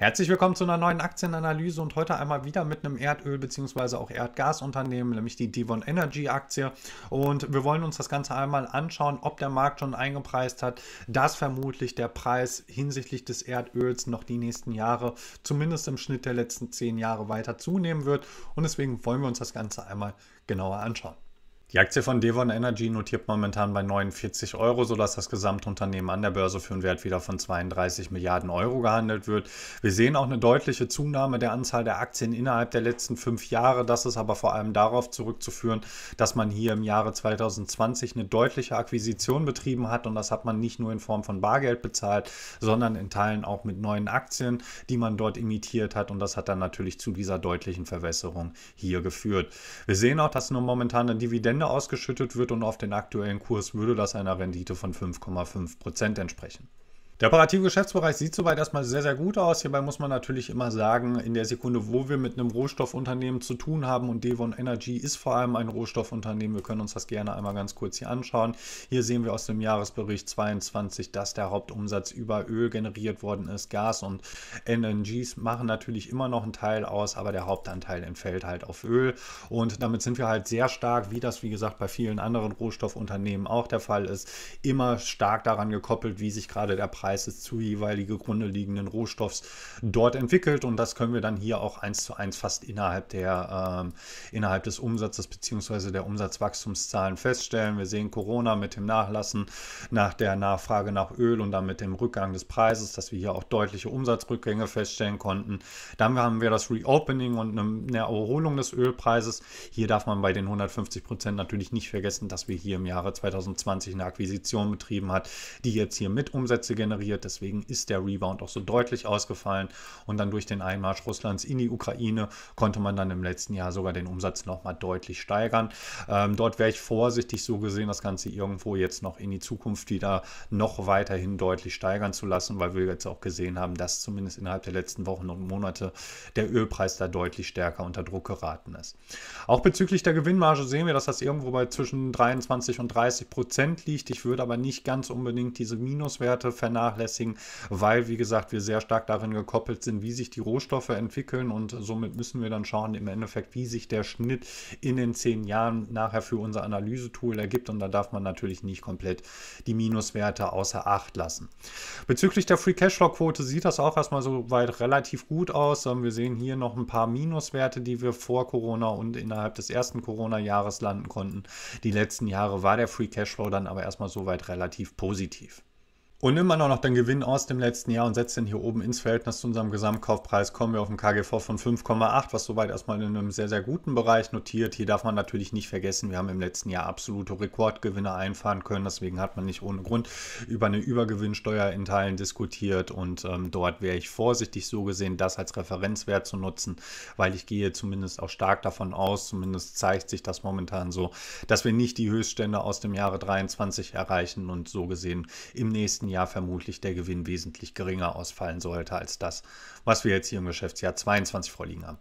Herzlich willkommen zu einer neuen Aktienanalyse und heute einmal wieder mit einem Erdöl- bzw. auch Erdgasunternehmen, nämlich die Devon Energy Aktie. Und wir wollen uns das Ganze einmal anschauen, ob der Markt schon eingepreist hat, dass vermutlich der Preis hinsichtlich des Erdöls noch die nächsten Jahre, zumindest im Schnitt der letzten zehn Jahre, weiter zunehmen wird. Und deswegen wollen wir uns das Ganze einmal genauer anschauen. Die Aktie von Devon Energy notiert momentan bei 49 Euro, sodass das Gesamtunternehmen an der Börse für einen Wert wieder von 32 Milliarden Euro gehandelt wird. Wir sehen auch eine deutliche Zunahme der Anzahl der Aktien innerhalb der letzten fünf Jahre. Das ist aber vor allem darauf zurückzuführen, dass man hier im Jahre 2020 eine deutliche Akquisition betrieben hat und das hat man nicht nur in Form von Bargeld bezahlt, sondern in Teilen auch mit neuen Aktien, die man dort imitiert hat und das hat dann natürlich zu dieser deutlichen Verwässerung hier geführt. Wir sehen auch, dass nur momentan eine Dividende Dividende ausgeschüttet wird und auf den aktuellen Kurs würde das einer Rendite von 5,5 Prozent entsprechen. Der operative Geschäftsbereich sieht soweit erstmal sehr, sehr gut aus. Hierbei muss man natürlich immer sagen, in der Sekunde, wo wir mit einem Rohstoffunternehmen zu tun haben und Devon Energy ist vor allem ein Rohstoffunternehmen, wir können uns das gerne einmal ganz kurz hier anschauen. Hier sehen wir aus dem Jahresbericht 22, dass der Hauptumsatz über Öl generiert worden ist. Gas und LNGs machen natürlich immer noch einen Teil aus, aber der Hauptanteil entfällt halt auf Öl und damit sind wir halt sehr stark, wie das wie gesagt bei vielen anderen Rohstoffunternehmen auch der Fall ist, immer stark daran gekoppelt, wie sich gerade der Preis Preises zu jeweilige Grunde liegenden Rohstoffs dort entwickelt und das können wir dann hier auch eins zu eins fast innerhalb der ähm, innerhalb des Umsatzes bzw. der Umsatzwachstumszahlen feststellen. Wir sehen Corona mit dem Nachlassen nach der Nachfrage nach Öl und dann mit dem Rückgang des Preises, dass wir hier auch deutliche Umsatzrückgänge feststellen konnten. Dann haben wir das Reopening und eine Erholung des Ölpreises. Hier darf man bei den 150 Prozent natürlich nicht vergessen, dass wir hier im Jahre 2020 eine Akquisition betrieben hat, die jetzt hier mit Umsätze generiert generiert. Deswegen ist der Rebound auch so deutlich ausgefallen. Und dann durch den Einmarsch Russlands in die Ukraine konnte man dann im letzten Jahr sogar den Umsatz nochmal deutlich steigern. Ähm, dort wäre ich vorsichtig so gesehen, das Ganze irgendwo jetzt noch in die Zukunft wieder noch weiterhin deutlich steigern zu lassen, weil wir jetzt auch gesehen haben, dass zumindest innerhalb der letzten Wochen und Monate der Ölpreis da deutlich stärker unter Druck geraten ist. Auch bezüglich der Gewinnmarge sehen wir, dass das irgendwo bei zwischen 23 und 30 Prozent liegt. Ich würde aber nicht ganz unbedingt diese Minuswerte vernachlässigen vernachlässigen, weil, wie gesagt, wir sehr stark darin gekoppelt sind, wie sich die Rohstoffe entwickeln und somit müssen wir dann schauen, im Endeffekt, wie sich der Schnitt in den zehn Jahren nachher für unser Analysetool ergibt und da darf man natürlich nicht komplett die Minuswerte außer Acht lassen. Bezüglich der Free Cashflow Quote sieht das auch erstmal so weit relativ gut aus. Ähm, wir sehen hier noch ein paar Minuswerte, die wir vor Corona und innerhalb des ersten Corona-Jahres landen konnten. Die letzten Jahre war der Free Cashflow dann aber erstmal soweit relativ positiv. Und immer noch, noch den Gewinn aus dem letzten Jahr und setzt den hier oben ins Verhältnis zu unserem Gesamtkaufpreis, kommen wir auf einen KGV von 5,8, was soweit erstmal in einem sehr, sehr guten Bereich notiert. Hier darf man natürlich nicht vergessen, wir haben im letzten Jahr absolute Rekordgewinne einfahren können. Deswegen hat man nicht ohne Grund über eine Übergewinnsteuer in Teilen diskutiert. Und ähm, dort wäre ich vorsichtig so gesehen, das als Referenzwert zu nutzen, weil ich gehe zumindest auch stark davon aus, zumindest zeigt sich das momentan so, dass wir nicht die Höchststände aus dem Jahre 23 erreichen und so gesehen im nächsten nächsten Jahr vermutlich der Gewinn wesentlich geringer ausfallen sollte als das, was wir jetzt hier im Geschäftsjahr 22 vorliegen haben.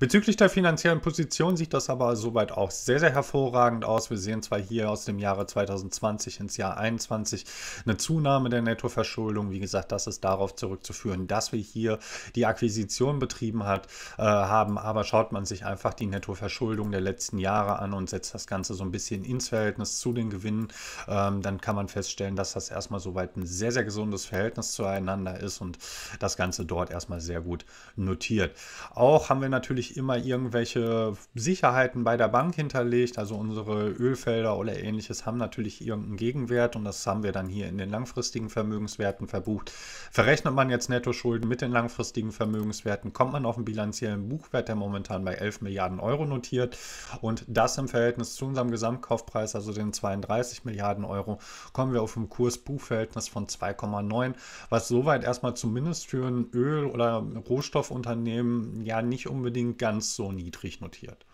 Bezüglich der finanziellen Position sieht das aber soweit auch sehr, sehr hervorragend aus. Wir sehen zwar hier aus dem Jahre 2020 ins Jahr 21 eine Zunahme der Nettoverschuldung. Wie gesagt, das ist darauf zurückzuführen, dass wir hier die Akquisition betrieben hat, äh, haben. Aber schaut man sich einfach die Nettoverschuldung der letzten Jahre an und setzt das Ganze so ein bisschen ins Verhältnis zu den Gewinnen, ähm, dann kann man feststellen, dass das erstmal soweit ein sehr, sehr gesundes Verhältnis zueinander ist und das Ganze dort erstmal sehr gut notiert. Auch haben wir natürlich immer irgendwelche Sicherheiten bei der Bank hinterlegt, also unsere Ölfelder oder ähnliches haben natürlich irgendeinen Gegenwert und das haben wir dann hier in den langfristigen Vermögenswerten verbucht. Verrechnet man jetzt Netto-Schulden mit den langfristigen Vermögenswerten, kommt man auf einen bilanziellen Buchwert, der momentan bei 11 Milliarden Euro notiert und das im Verhältnis zu unserem Gesamtkaufpreis, also den 32 Milliarden Euro, kommen wir auf ein Kursbuchverhältnis von 2,9, was soweit erstmal zumindest für ein Öl- oder Rohstoffunternehmen ja nicht unbedingt ganz so niedrig notiert.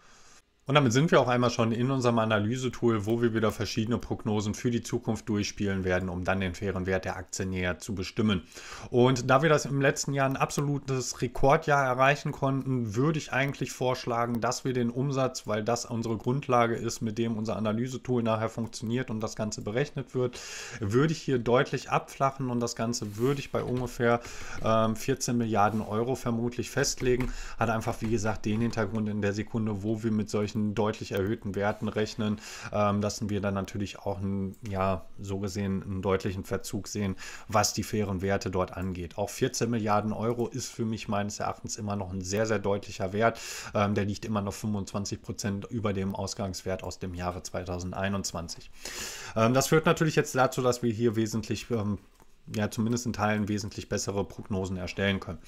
Und damit sind wir auch einmal schon in unserem Analysetool, wo wir wieder verschiedene Prognosen für die Zukunft durchspielen werden, um dann den fairen Wert der Aktie näher zu bestimmen. Und da wir das im letzten Jahr ein absolutes Rekordjahr erreichen konnten, würde ich eigentlich vorschlagen, dass wir den Umsatz, weil das unsere Grundlage ist, mit dem unser Analysetool nachher funktioniert und das Ganze berechnet wird, würde ich hier deutlich abflachen und das Ganze würde ich bei ungefähr äh, 14 Milliarden Euro vermutlich festlegen. Hat einfach, wie gesagt, den Hintergrund in der Sekunde, wo wir mit solchen solchen deutlich erhöhten Werten rechnen, ähm, lassen wir dann natürlich auch einen, ja, so gesehen einen deutlichen Verzug sehen, was die fairen Werte dort angeht. Auch 14 Milliarden Euro ist für mich meines Erachtens immer noch ein sehr, sehr deutlicher Wert. Ähm, der liegt immer noch 25 Prozent über dem Ausgangswert aus dem Jahre 2021. Ähm, das führt natürlich jetzt dazu, dass wir hier wesentlich ähm, ja zumindest in Teilen wesentlich bessere Prognosen erstellen können.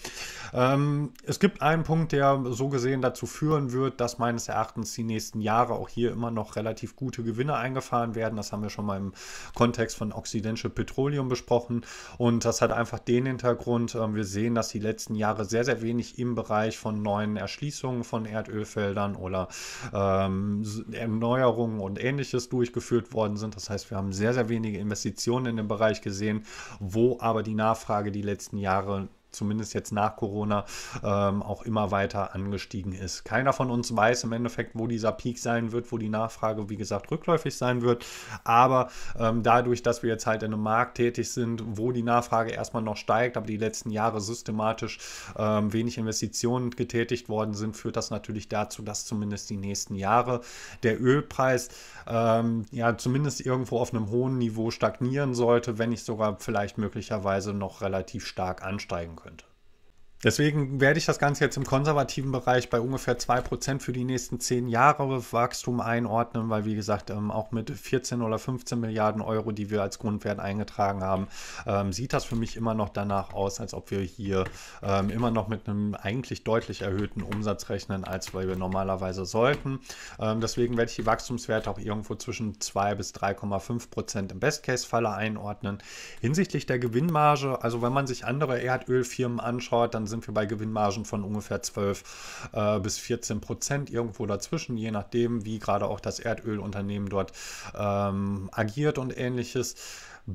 Ähm, es gibt einen Punkt, der so gesehen dazu führen wird, dass meines Erachtens die nächsten Jahre auch hier immer noch relativ gute Gewinne eingefahren werden. Das haben wir schon mal im Kontext von Occidental Petroleum besprochen. Und das hat einfach den Hintergrund, äh, wir sehen, dass die letzten Jahre sehr, sehr wenig im Bereich von neuen Erschließungen von Erdölfeldern oder ähm, Erneuerungen und ähnliches durchgeführt worden sind. Das heißt, wir haben sehr, sehr wenige Investitionen in den Bereich gesehen, wo aber die Nachfrage die letzten Jahre zumindest jetzt nach Corona, ähm, auch immer weiter angestiegen ist. Keiner von uns weiß im Endeffekt, wo dieser Peak sein wird, wo die Nachfrage, wie gesagt, rückläufig sein wird. Aber ähm, dadurch, dass wir jetzt halt in einem Markt tätig sind, wo die Nachfrage erstmal noch steigt, aber die letzten Jahre systematisch ähm, wenig Investitionen getätigt worden sind, führt das natürlich dazu, dass zumindest die nächsten Jahre der Ölpreis ähm, ja zumindest irgendwo auf einem hohen Niveau stagnieren sollte, wenn nicht sogar vielleicht möglicherweise noch relativ stark ansteigen könnte. Deswegen werde ich das Ganze jetzt im konservativen Bereich bei ungefähr 2% für die nächsten 10 Jahre Wachstum einordnen, weil wie gesagt, ähm, auch mit 14 oder 15 Milliarden Euro, die wir als Grundwert eingetragen haben, ähm, sieht das für mich immer noch danach aus, als ob wir hier ähm, immer noch mit einem eigentlich deutlich erhöhten Umsatz rechnen, als wir normalerweise sollten. deswegen werde ich die Wachstumswerte auch irgendwo zwischen 2 bis 3,5% im Best-Case-Falle einordnen. Hinsichtlich der Gewinnmarge, also wenn man sich andere Erdölfirmen anschaut, dann sind wir bei Gewinnmargen von ungefähr 12 äh, bis 14 Prozent, irgendwo dazwischen, je nachdem, wie gerade auch das Erdölunternehmen dort ähm, agiert und ähnliches.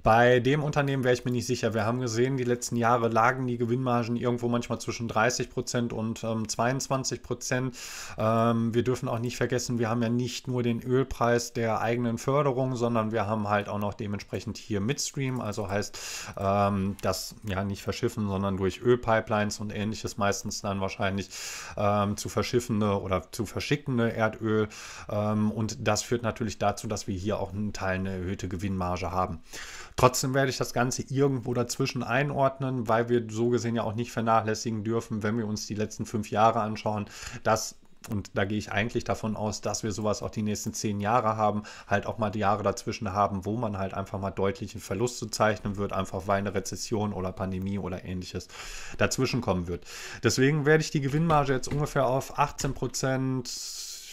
Bei dem Unternehmen wäre ich mir nicht sicher. Wir haben gesehen, die letzten Jahre lagen die Gewinnmargen irgendwo manchmal zwischen 30 Prozent und ähm, 22 Prozent. Ähm, wir dürfen auch nicht vergessen, wir haben ja nicht nur den Ölpreis der eigenen Förderung, sondern wir haben halt auch noch dementsprechend hier Midstream, also heißt ähm, das ja nicht verschiffen, sondern durch Ölpipelines und ähnliches meistens dann wahrscheinlich ähm, zu verschiffende oder zu verschickende Erdöl. Ähm, und das führt natürlich dazu, dass wir hier auch einen Teil eine erhöhte Gewinnmarge haben. Trotzdem werde ich das Ganze irgendwo dazwischen einordnen, weil wir so gesehen ja auch nicht vernachlässigen dürfen, wenn wir uns die letzten fünf Jahre anschauen, dass und da gehe ich eigentlich davon aus, dass wir sowas auch die nächsten zehn Jahre haben, halt auch mal die Jahre dazwischen haben, wo man halt einfach mal deutlichen Verlust zu zeichnen wird, einfach weil eine Rezession oder Pandemie oder ähnliches dazwischen kommen wird. Deswegen werde ich die Gewinnmarge jetzt ungefähr auf 18 Prozent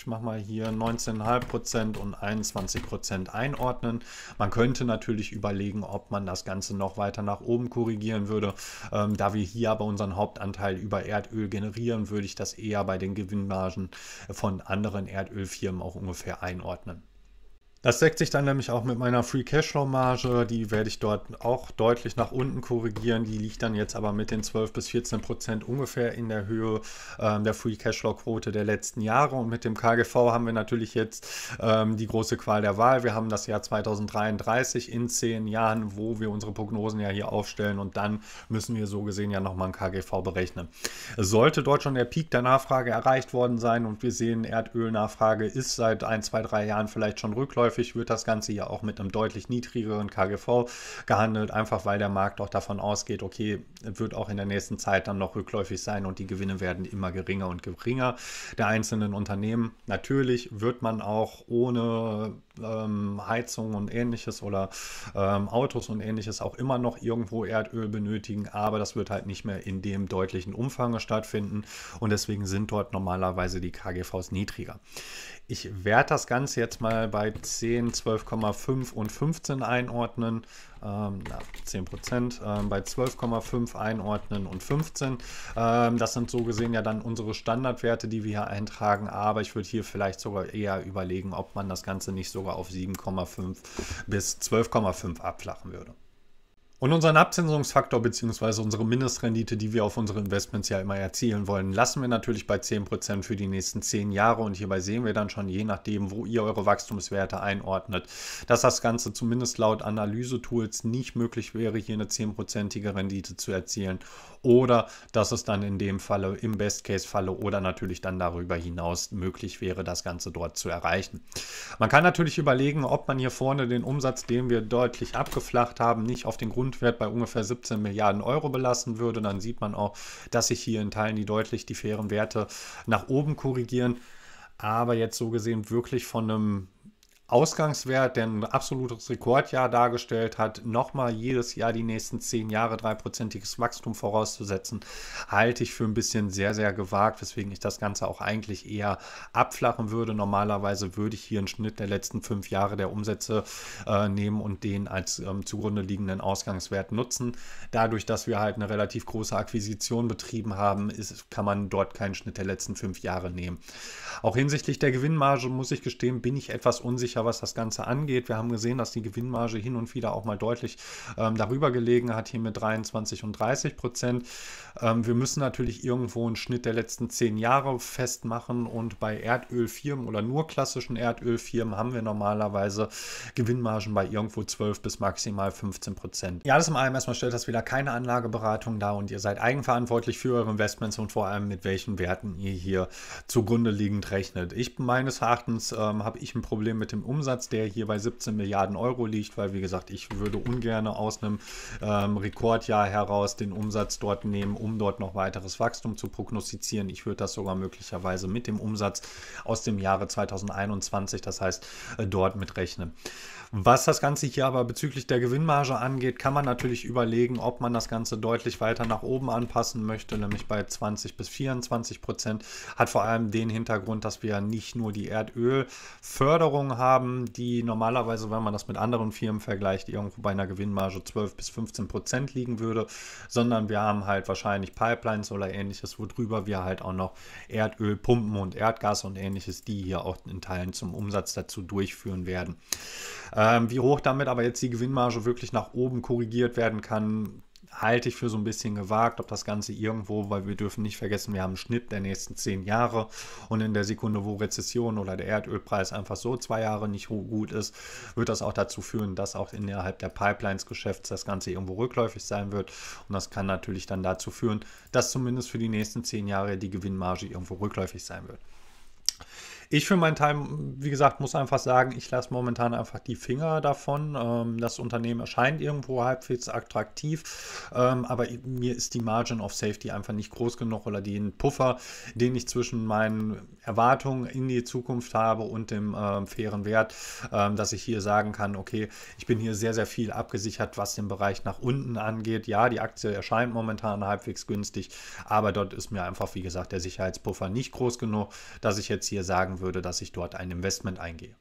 ich mache mal hier 19,5% und 21% einordnen. Man könnte natürlich überlegen, ob man das Ganze noch weiter nach oben korrigieren würde. Ähm, da wir hier aber unseren Hauptanteil über Erdöl generieren, würde ich das eher bei den Gewinnmargen von anderen Erdölfirmen auch ungefähr einordnen. Das deckt sich dann nämlich auch mit meiner Free Cashflow Marge. Die werde ich dort auch deutlich nach unten korrigieren. Die liegt dann jetzt aber mit den 12 bis 14 Prozent ungefähr in der Höhe ähm, der Free Cashflow Quote der letzten Jahre. Und mit dem KGV haben wir natürlich jetzt ähm, die große Qual der Wahl. Wir haben das Jahr 2033 in zehn Jahren, wo wir unsere Prognosen ja hier aufstellen. Und dann müssen wir so gesehen ja nochmal ein KGV berechnen. Sollte dort schon der Peak der Nachfrage erreicht worden sein und wir sehen, Erdölnachfrage ist seit ein, zwei, drei Jahren vielleicht schon rückläufig häufig wird das Ganze ja auch mit einem deutlich niedrigeren KGV gehandelt, einfach weil der Markt auch davon ausgeht, okay, wird auch in der nächsten Zeit dann noch rückläufig sein und die Gewinne werden immer geringer und geringer der einzelnen Unternehmen. Natürlich wird man auch ohne ähm, Heizung und ähnliches oder ähm, Autos und ähnliches auch immer noch irgendwo Erdöl benötigen, aber das wird halt nicht mehr in dem deutlichen Umfang stattfinden und deswegen sind dort normalerweise die KGVs niedriger. Ich werde das Ganze jetzt mal bei 10 10, 12,5 und 15 einordnen. Ähm, na, 10 Prozent ähm, bei 12,5 einordnen und 15. Ähm, das sind so gesehen ja dann unsere Standardwerte, die wir hier eintragen. Aber ich würde hier vielleicht sogar eher überlegen, ob man das Ganze nicht sogar auf 7,5 bis 12,5 abflachen würde. Und unseren Abzinsungsfaktor bzw. unsere Mindestrendite, die wir auf unsere Investments ja immer erzielen wollen, lassen wir natürlich bei 10% für die nächsten 10 Jahre. Und hierbei sehen wir dann schon, je nachdem, wo ihr eure Wachstumswerte einordnet, dass das Ganze zumindest laut Analyse-Tools nicht möglich wäre, hier eine 10%ige Rendite zu erzielen. Oder dass es dann in dem Falle, im Best-Case-Falle oder natürlich dann darüber hinaus möglich wäre, das Ganze dort zu erreichen. Man kann natürlich überlegen, ob man hier vorne den Umsatz, den wir deutlich abgeflacht haben, nicht auf den Grund Grundwert bei ungefähr 17 Milliarden Euro belassen würde, dann sieht man auch, dass sich hier in Teilen die deutlich die fairen Werte nach oben korrigieren. Aber jetzt so gesehen wirklich von einem Ausgangswert, der ein absolutes Rekordjahr dargestellt hat, nochmal jedes Jahr die nächsten zehn Jahre dreiprozentiges Wachstum vorauszusetzen, halte ich für ein bisschen sehr, sehr gewagt, weswegen ich das Ganze auch eigentlich eher abflachen würde. Normalerweise würde ich hier einen Schnitt der letzten fünf Jahre der Umsätze äh, nehmen und den als ähm, zugrunde liegenden Ausgangswert nutzen. Dadurch, dass wir halt eine relativ große Akquisition betrieben haben, ist, kann man dort keinen Schnitt der letzten fünf Jahre nehmen. Auch hinsichtlich der Gewinnmarge muss ich gestehen, bin ich etwas unsicher unsicher, was das Ganze angeht. Wir haben gesehen, dass die Gewinnmarge hin und wieder auch mal deutlich ähm, darüber gelegen hat, hier mit 23 und 30 Prozent. Ähm, wir müssen natürlich irgendwo einen Schnitt der letzten zehn Jahre festmachen und bei Erdölfirmen oder nur klassischen Erdölfirmen haben wir normalerweise Gewinnmargen bei irgendwo 12 bis maximal 15 Prozent. Ja, alles im allem erstmal stellt das wieder keine Anlageberatung dar und ihr seid eigenverantwortlich für eure Investments und vor allem mit welchen Werten ihr hier zugrunde liegend rechnet. Ich meines Erachtens ähm, habe ich ein Problem mit dem Umsatz, der hier bei 17 Milliarden Euro liegt, weil wie gesagt, ich würde ungern aus einem ähm, Rekordjahr heraus den Umsatz dort nehmen, um dort noch weiteres Wachstum zu prognostizieren. Ich würde das sogar möglicherweise mit dem Umsatz aus dem Jahre 2021, das heißt, äh, dort mitrechnen. Was das Ganze hier aber bezüglich der Gewinnmarge angeht, kann man natürlich überlegen, ob man das Ganze deutlich weiter nach oben anpassen möchte, nämlich bei 20 bis 24 Prozent. Hat vor allem den Hintergrund, dass wir nicht nur die Erdölförderung haben, haben, die normalerweise, wenn man das mit anderen Firmen vergleicht, irgendwo bei einer Gewinnmarge 12 bis 15 Prozent liegen würde, sondern wir haben halt wahrscheinlich Pipelines oder ähnliches, worüber wir halt auch noch Erdöl pumpen und Erdgas und ähnliches, die hier auch in Teilen zum Umsatz dazu durchführen werden. Ähm, wie hoch damit aber jetzt die Gewinnmarge wirklich nach oben korrigiert werden kann, halte ich für so ein bisschen gewagt, ob das Ganze irgendwo, weil wir dürfen nicht vergessen, wir haben einen Schnitt der nächsten zehn Jahre und in der Sekunde, wo Rezession oder der Erdölpreis einfach so zwei Jahre nicht gut ist, wird das auch dazu führen, dass auch innerhalb der Pipelines-Geschäfts das Ganze irgendwo rückläufig sein wird und das kann natürlich dann dazu führen, dass zumindest für die nächsten zehn Jahre die Gewinnmarge irgendwo rückläufig sein wird. Ich für meinen Teil, wie gesagt, muss einfach sagen, ich lasse momentan einfach die Finger davon. Ähm, das Unternehmen erscheint irgendwo halbwegs attraktiv, ähm, aber mir ist die Margin of Safety einfach nicht groß genug oder den Puffer, den ich zwischen meinen Erwartungen in die Zukunft habe und dem ähm, fairen Wert, dass ich hier sagen kann, okay, ich bin hier sehr, sehr viel abgesichert, was den Bereich nach unten angeht. Ja, die Aktie erscheint momentan halbwegs günstig, aber dort ist mir einfach, wie gesagt, der Sicherheitspuffer nicht groß genug, dass ich jetzt hier sagen würde, würde, dass ich dort ein Investment eingehe.